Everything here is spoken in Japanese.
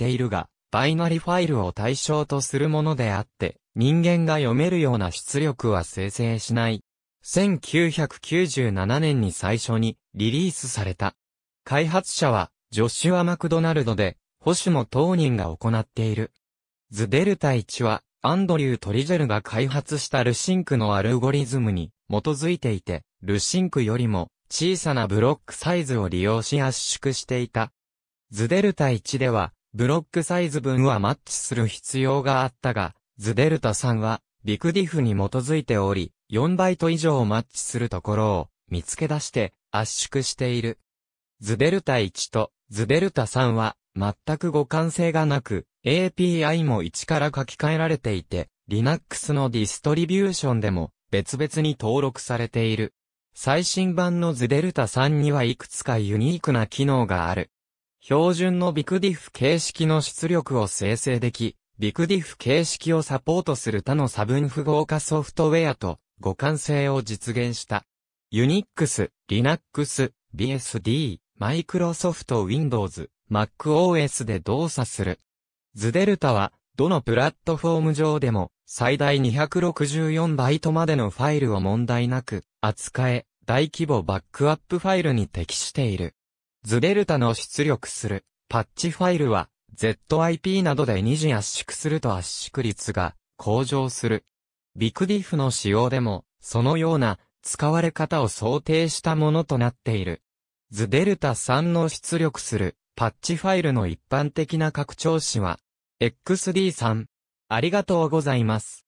ているが、バイナリファイルを対象とするものであって、人間が読めるような出力は生成しない。1997年に最初にリリースされた。開発者はジョシュア・マクドナルドで、保守も当人が行っている。ズデルタ1は、アンドリュー・トリジェルが開発したルシンクのアルゴリズムに基づいていて、ルシンクよりも小さなブロックサイズを利用し圧縮していた。ズデルタ1では、ブロックサイズ分はマッチする必要があったが、ズデルタ3は、ビクディフに基づいており、4バイト以上マッチするところを見つけ出して圧縮している。ズデルタ1とズデルタ3は全く互換性がなく、API も1から書き換えられていて、Linux のディストリビューションでも別々に登録されている。最新版のズデルタ3にはいくつかユニークな機能がある。標準のビクディフ形式の出力を生成でき、ビクディフ形式をサポートする他の差分符号化ソフトウェアと互換性を実現した。Unix、Linux、BSD、Microsoft Windows、MacOS で動作する。ズデルタは、どのプラットフォーム上でも、最大264バイトまでのファイルを問題なく扱え、大規模バックアップファイルに適している。ズデルタの出力するパッチファイルは ZIP などで2次圧縮すると圧縮率が向上する。ビクディフの仕様でもそのような使われ方を想定したものとなっている。ズデルタ3の出力するパッチファイルの一般的な拡張子は XD3。ありがとうございます。